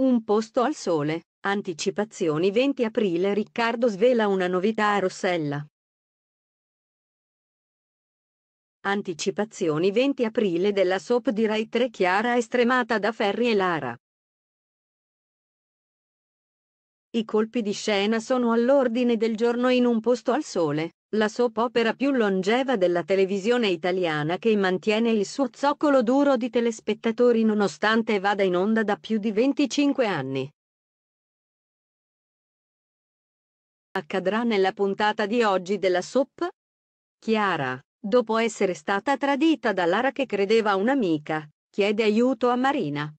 Un posto al sole. Anticipazioni 20 aprile Riccardo svela una novità a Rossella. Anticipazioni 20 aprile della soap di Rai 3 Chiara estremata da Ferri e Lara. I colpi di scena sono all'ordine del giorno in un posto al sole, la soap opera più longeva della televisione italiana che mantiene il suo zoccolo duro di telespettatori nonostante vada in onda da più di 25 anni. Accadrà nella puntata di oggi della soap? Chiara, dopo essere stata tradita da Lara che credeva un'amica, chiede aiuto a Marina.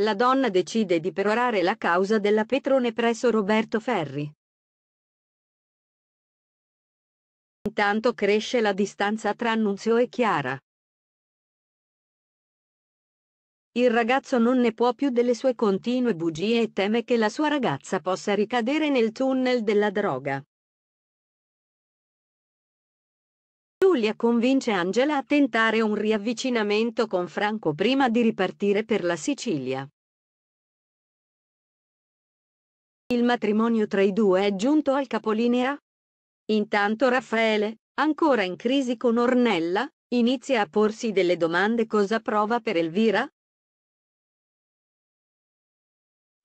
La donna decide di perorare la causa della Petrone presso Roberto Ferri. Intanto cresce la distanza tra Annunzio e Chiara. Il ragazzo non ne può più delle sue continue bugie e teme che la sua ragazza possa ricadere nel tunnel della droga. Giulia convince Angela a tentare un riavvicinamento con Franco prima di ripartire per la Sicilia. Il matrimonio tra i due è giunto al capolinea, Intanto Raffaele, ancora in crisi con Ornella, inizia a porsi delle domande cosa prova per Elvira?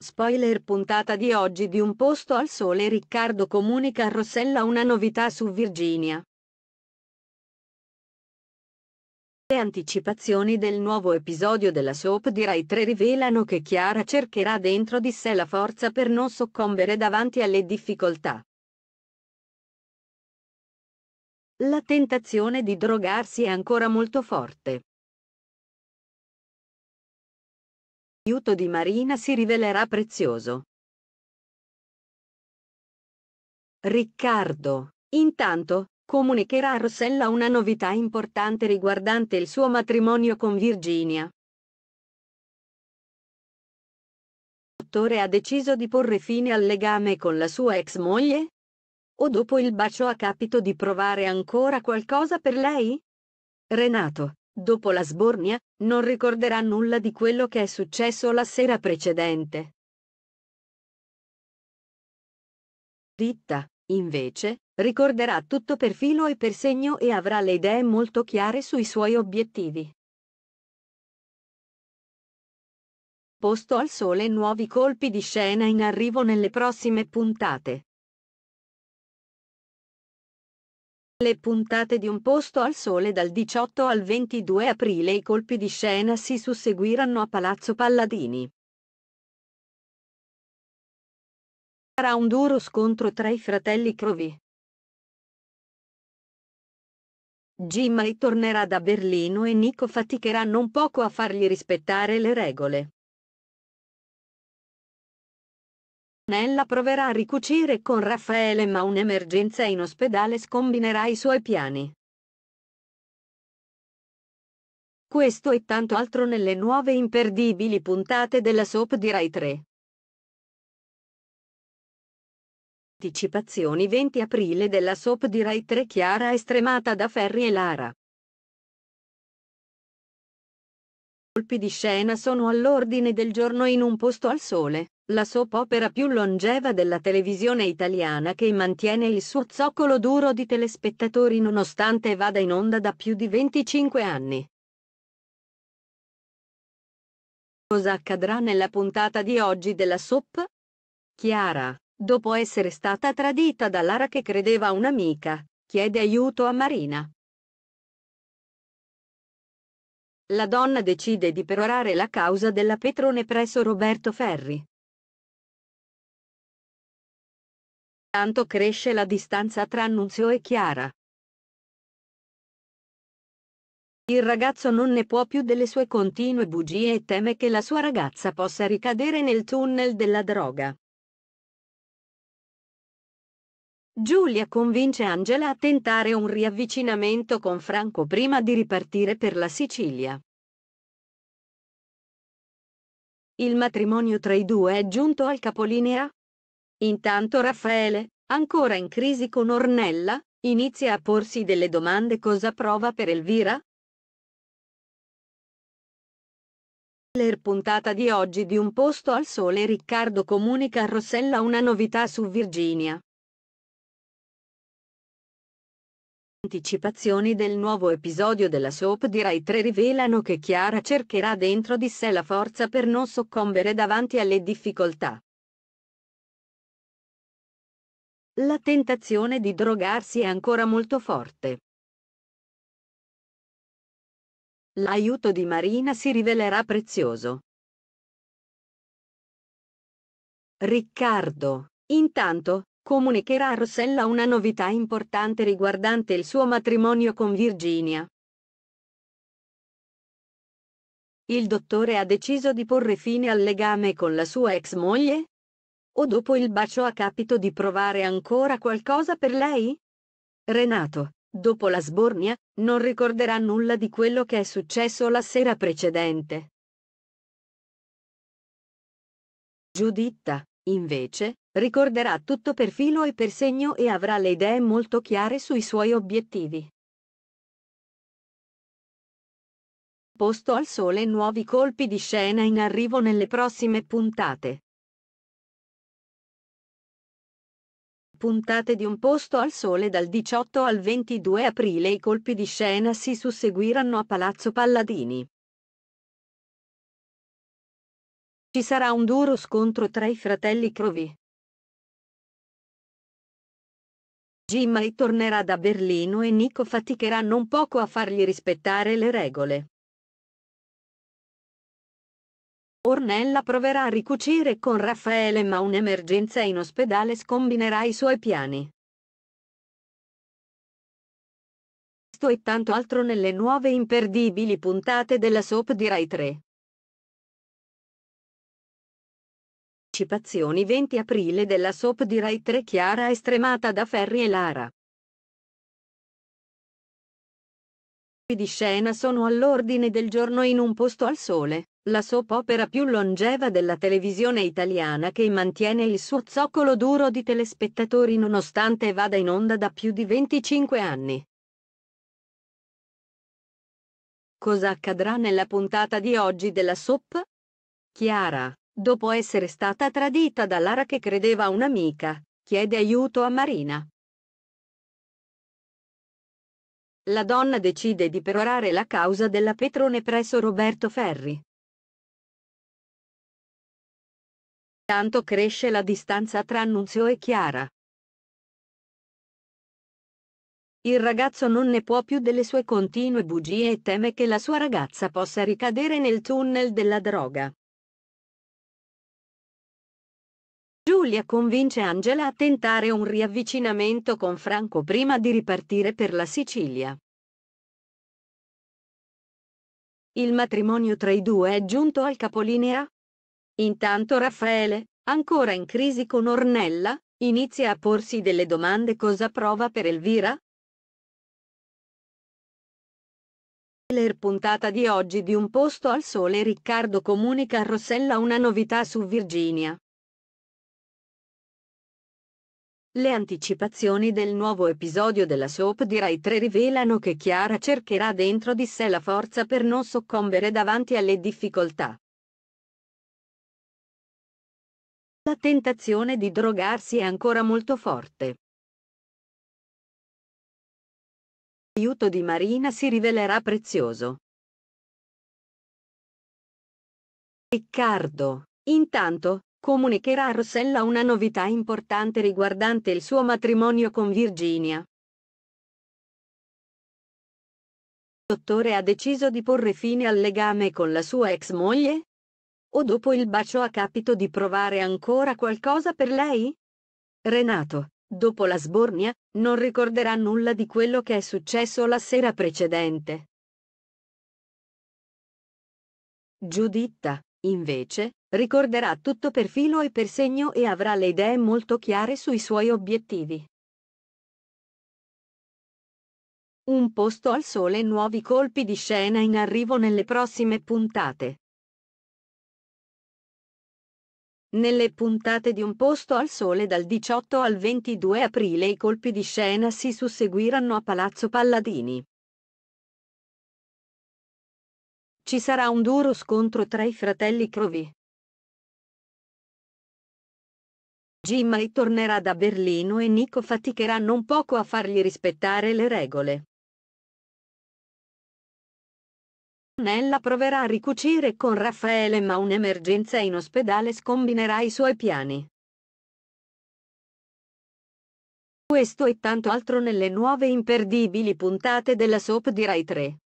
Spoiler puntata di oggi di Un posto al sole Riccardo comunica a Rossella una novità su Virginia. Le anticipazioni del nuovo episodio della soap di Rai 3 rivelano che Chiara cercherà dentro di sé la forza per non soccombere davanti alle difficoltà. la tentazione di drogarsi è ancora molto forte. L'aiuto di Marina si rivelerà prezioso. Riccardo, intanto, comunicherà a Rossella una novità importante riguardante il suo matrimonio con Virginia. L'attore ha deciso di porre fine al legame con la sua ex moglie, o dopo il bacio a capito di provare ancora qualcosa per lei? Renato, dopo la sbornia, non ricorderà nulla di quello che è successo la sera precedente. Ritta, invece, ricorderà tutto per filo e per segno e avrà le idee molto chiare sui suoi obiettivi. Posto al sole nuovi colpi di scena in arrivo nelle prossime puntate. Le puntate di Un posto al sole dal 18 al 22 aprile i colpi di scena si susseguiranno a Palazzo Palladini. Sarà un duro scontro tra i fratelli Crovi. Jim tornerà da Berlino e Nico faticherà non poco a fargli rispettare le regole. Nella proverà a ricucire con Raffaele ma un'emergenza in ospedale scombinerà i suoi piani. Questo e tanto altro nelle nuove imperdibili puntate della soap di Rai 3. Anticipazioni 20 aprile della soap di Rai 3 Chiara è stremata da Ferri e Lara. Colpi di scena sono all'ordine del giorno in un posto al sole la soap opera più longeva della televisione italiana che mantiene il suo zoccolo duro di telespettatori nonostante vada in onda da più di 25 anni. Cosa accadrà nella puntata di oggi della soap? Chiara, dopo essere stata tradita da Lara che credeva un'amica, chiede aiuto a Marina. La donna decide di perorare la causa della Petrone presso Roberto Ferri. tanto cresce la distanza tra Annunzio e Chiara. Il ragazzo non ne può più delle sue continue bugie e teme che la sua ragazza possa ricadere nel tunnel della droga. Giulia convince Angela a tentare un riavvicinamento con Franco prima di ripartire per la Sicilia. Il matrimonio tra i due è giunto al capolinea, Intanto Raffaele, ancora in crisi con Ornella, inizia a porsi delle domande cosa prova per Elvira? L'er puntata di oggi di Un posto al sole Riccardo comunica a Rossella una novità su Virginia. Anticipazioni del nuovo episodio della soap di Rai 3 rivelano che Chiara cercherà dentro di sé la forza per non soccombere davanti alle difficoltà. la tentazione di drogarsi è ancora molto forte. L'aiuto di Marina si rivelerà prezioso. Riccardo, intanto, comunicherà a Rossella una novità importante riguardante il suo matrimonio con Virginia. Il dottore ha deciso di porre fine al legame con la sua ex moglie, o dopo il bacio ha capito di provare ancora qualcosa per lei? Renato, dopo la sbornia, non ricorderà nulla di quello che è successo la sera precedente. Giuditta, invece, ricorderà tutto per filo e per segno e avrà le idee molto chiare sui suoi obiettivi. Posto al sole nuovi colpi di scena in arrivo nelle prossime puntate. puntate di Un posto al sole dal 18 al 22 aprile i colpi di scena si susseguiranno a Palazzo Palladini. Ci sarà un duro scontro tra i fratelli Crovi. Jim tornerà da Berlino e Nico faticherà non poco a fargli rispettare le regole. Ornella proverà a ricucire con Raffaele ma un'emergenza in ospedale scombinerà i suoi piani. Questo e tanto altro nelle nuove imperdibili puntate della soap di Rai 3. Partecipazioni 20 aprile della soap di Rai 3 Chiara estremata da Ferri e Lara. di scena sono all'ordine del giorno in un posto al sole, la soap opera più longeva della televisione italiana che mantiene il suo zoccolo duro di telespettatori nonostante vada in onda da più di 25 anni. Cosa accadrà nella puntata di oggi della soap? Chiara, dopo essere stata tradita da Lara che credeva un'amica, chiede aiuto a Marina la donna decide di perorare la causa della Petrone presso Roberto Ferri. Tanto cresce la distanza tra Annunzio e Chiara. Il ragazzo non ne può più delle sue continue bugie e teme che la sua ragazza possa ricadere nel tunnel della droga. Giulia convince Angela a tentare un riavvicinamento con Franco prima di ripartire per la Sicilia. Il matrimonio tra i due è giunto al capolinea? Intanto Raffaele, ancora in crisi con Ornella, inizia a porsi delle domande cosa prova per Elvira? L'er puntata di oggi di Un posto al sole Riccardo comunica a Rossella una novità su Virginia. Le anticipazioni del nuovo episodio della soap di Rai 3 rivelano che Chiara cercherà dentro di sé la forza per non soccombere davanti alle difficoltà. La tentazione di drogarsi è ancora molto forte. L'aiuto di Marina si rivelerà prezioso. Riccardo, intanto, comunicherà a Rossella una novità importante riguardante il suo matrimonio con Virginia. Il dottore ha deciso di porre fine al legame con la sua ex moglie? O dopo il bacio ha capito di provare ancora qualcosa per lei? Renato, dopo la sbornia, non ricorderà nulla di quello che è successo la sera precedente. Giuditta, Invece, ricorderà tutto per filo e per segno e avrà le idee molto chiare sui suoi obiettivi. Un posto al sole e nuovi colpi di scena in arrivo nelle prossime puntate. Nelle puntate di Un posto al sole dal 18 al 22 aprile i colpi di scena si susseguiranno a Palazzo Palladini. Ci sarà un duro scontro tra i fratelli Crovi. Jimmy tornerà da Berlino e Nico faticherà non poco a fargli rispettare le regole. Nella proverà a ricucire con Raffaele ma un'emergenza in ospedale scombinerà i suoi piani. Questo e tanto altro nelle nuove imperdibili puntate della soap di Rai 3.